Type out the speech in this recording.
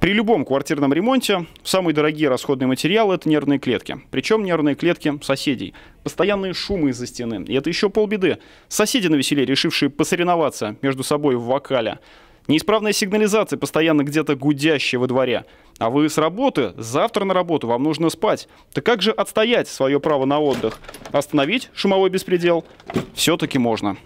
При любом квартирном ремонте самые дорогие расходные материалы – это нервные клетки. Причем нервные клетки соседей. Постоянные шумы из-за стены. И это еще полбеды. Соседи на веселе, решившие посоревноваться между собой в вокале. Неисправная сигнализация, постоянно где-то гудящая во дворе. А вы с работы, завтра на работу, вам нужно спать. Так как же отстоять свое право на отдых? Остановить шумовой беспредел все-таки можно.